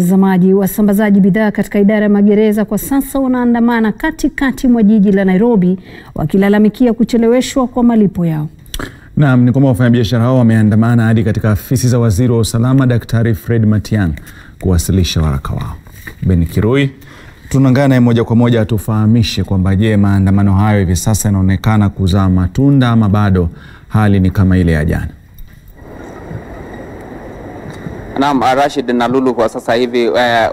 Watazamaji, wasambazaji bidhaa katika idara ya magereza kwa sasa wanaandamana katikati mwa jiji la Nairobi wakilalamikia kucheleweshwa kwa malipo yao. Naam, ni kwamba wafanyabiashara hao wameandamana hadi katika afisi za waziri wa usalama Daktari Fred Matiang'i kuwasilisha waraka wao. Ben Kirui tunaungana naye moja kwa moja atufahamishe kwamba je, maandamano hayo hivi sasa yanaonekana kuzaa matunda ama bado hali ni kama ile ya jana? Naam, Rashid na Lulu, kwa sasa hivi e,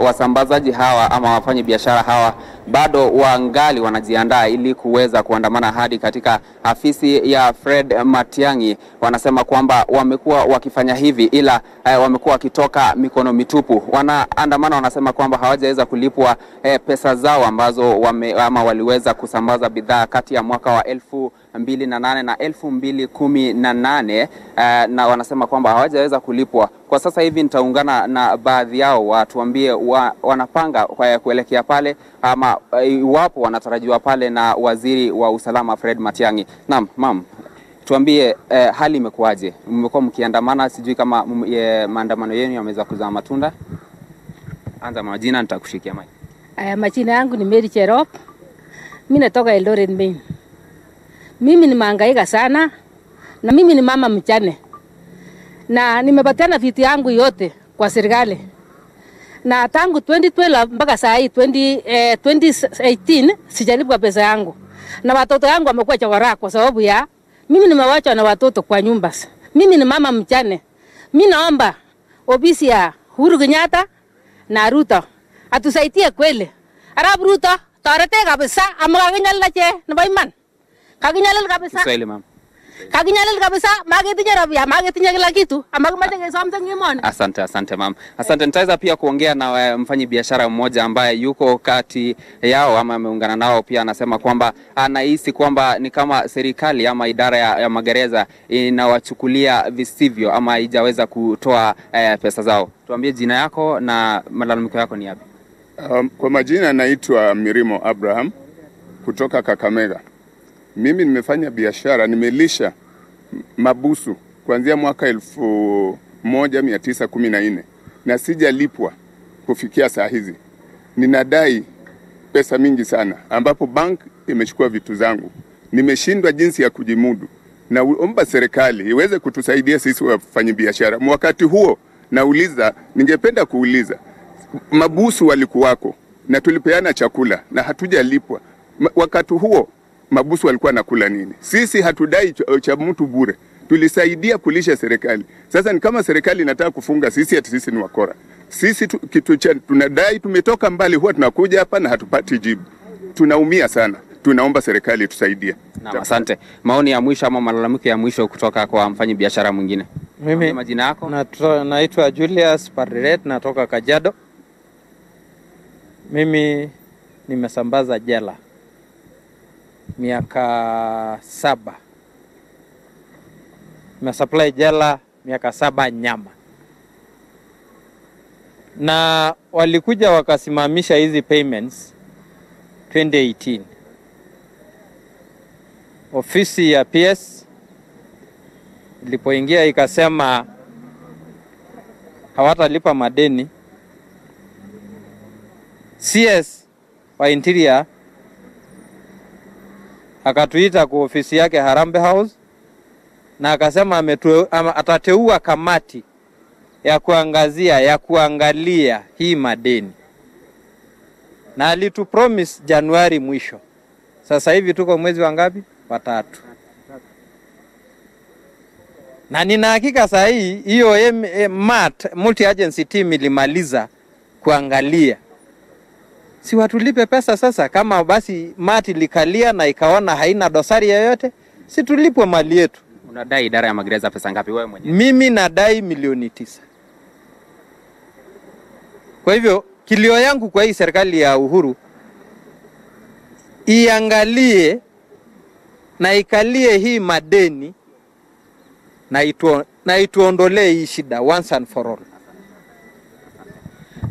wasambazaji hawa ama wafanyi biashara hawa bado wangali wanajiandaa ili kuweza kuandamana hadi katika afisi ya Fred Matiang'i. Wanasema kwamba wamekuwa wakifanya hivi, ila e, wamekuwa wakitoka mikono mitupu. Wanaandamana wanasema kwamba hawajaweza kulipwa e, pesa zao ambazo wame, ama waliweza kusambaza bidhaa kati ya mwaka wa elfu mbili na 2018 uh, eh, na wanasema kwamba hawajaweza kulipwa. Kwa sasa hivi nitaungana na baadhi yao watuambie wa, wanapanga kwa eh, kuelekea pale ama eh, iwapo wanatarajiwa pale na waziri wa usalama Fred Matiang'i. Naam, mam tuambie eh, hali imekuwaje? Mmekuwa mkiandamana, sijui kama mm, maandamano yenu yameweza kuzaa matunda. Anza majina, nitakushikia Uh, Majina yangu ni Mary Cherop, mimi natoka Eldoret Maine mimi nimehangaika sana, na mimi ni mama mchane na nimepatiana viti yangu yote kwa serikali, na tangu 2012 mpaka saa hii 20, eh, 2018 sijalipwa pesa yangu, na watoto yangu wamekuwa chawara kwa sababu ya mimi nimewachwa na watoto kwa nyumba. Mimi ni mama mchane. mi naomba ofisi ya Uhuru Kenyatta na Ruto atusaidie kweli. Arap Ruto tarete kabisa amakaking'alda che nebo iman kakinyalil kabisa. Kiswahili mama. Kakinyalil kabisa, maketinye rabia, maketinye kila kitu, amakimache kesom teng emoni. Asante, asante mama, asante. Nitaweza pia kuongea na eh, mfanyi biashara mmoja ambaye yuko kati yao ama ameungana nao pia, anasema kwamba anahisi kwamba ni kama serikali ama idara ya, ya magereza inawachukulia visivyo ama haijaweza kutoa eh, pesa zao. Tuambie jina yako na malalamiko yako ni yapi? Um, kwa majina naitwa Mirimo Abraham kutoka Kakamega. Mimi nimefanya biashara, nimelisha mabusu kuanzia mwaka elfu moja mia tisa kumi na nne na sijalipwa kufikia saa hizi. Ninadai pesa mingi sana, ambapo bank imechukua vitu zangu. Nimeshindwa jinsi ya kujimudu. Naomba serikali iweze kutusaidia sisi biashara. Wakati huo nauliza, ningependa kuuliza mabusu walikuwako na tulipeana chakula na hatujalipwa wakati huo Mabusu walikuwa nakula nini? Sisi hatudai eh, cha mtu bure, tulisaidia kulisha serikali. Sasa ni kama serikali inataka kufunga sisi ati sisi ni wakora. Sisi tu, kitu cha tunadai, tumetoka mbali, huwa tunakuja hapa na hatupati jibu, tunaumia sana tunaomba serikali tusaidie. Na asante. Maoni ya mwisho ama malalamiko ya mwisho kutoka kwa mfanyi biashara mwingine. Mimi majina yako? Naitwa na Julius Parret, natoka Kajado. Mimi nimesambaza jela miaka saba, supply jela miaka saba nyama, na walikuja wakasimamisha hizi payments 2018 ofisi ya PS ilipoingia ikasema hawatalipa madeni. CS wa Interior akatuita kwa ofisi yake Harambee House na akasema ametue, ama, atateua kamati ya kuangazia ya kuangalia hii madeni na alitu promise Januari mwisho. Sasa hivi tuko mwezi wa ngapi? Watatu. Na nina hakika saa hii hiyo MAT multi agency team ilimaliza kuangalia si watulipe pesa sasa. Kama basi mati likalia na ikaona haina dosari yoyote, si tulipwe mali yetu. Unadai idara ya magereza pesa ngapi wewe mwenyewe? Mimi nadai milioni tisa. Kwa hivyo kilio yangu kwa hii serikali ya Uhuru iangalie na ikalie hii madeni na, ituo, na ituondolee hii shida once and for all.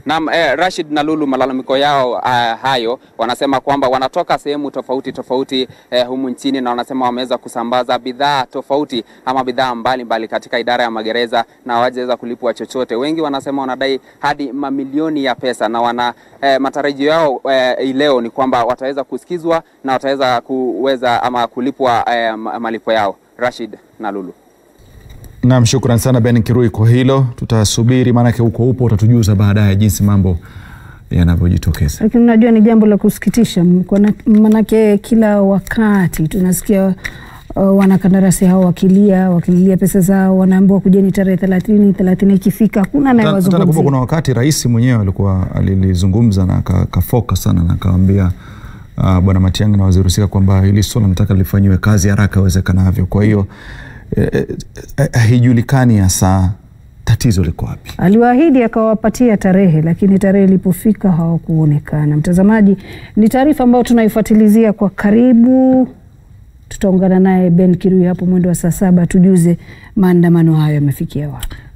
Na eh, Rashid na Lulu, malalamiko yao uh, hayo wanasema kwamba wanatoka sehemu tofauti tofauti eh, humu nchini na wanasema wameweza kusambaza bidhaa tofauti ama bidhaa mbalimbali katika idara ya magereza na hawajaweza kulipwa chochote. Wengi wanasema wanadai hadi mamilioni ya pesa na wana eh, matarajio yao eh, leo ni kwamba wataweza kusikizwa na wataweza kuweza ama kulipwa eh, malipo yao. Rashid na Lulu. Naam, shukran sana Ben Kirui kwa hilo, tutasubiri maanake huko upo, utatujuza baadaye jinsi mambo yanavyojitokeza. Lakini unajua ni jambo la kusikitisha, maanake kila wakati tunasikia uh, wanakandarasi hao wakilia wakililia pesa zao, wanaambiwa kujeni tarehe thelathini thelathini ikifika kuna anayewazungumzia. Kuna wakati rais mwenyewe alikuwa alilizungumza na akafoka sana na akawaambia uh, bwana Matiang'i na waziri husika kwamba hili swala nataka lifanyiwe kazi haraka iwezekanavyo. Kwa hiyo haijulikani eh, eh, eh hasa tatizo liko wapi. Aliwaahidi akawapatia tarehe, lakini tarehe ilipofika hawakuonekana. Mtazamaji, ni taarifa ambayo tunaifuatilizia kwa karibu. Tutaungana naye Ben Kirui hapo mwendo wa saa saba tujuze maandamano hayo yamefikia wapi.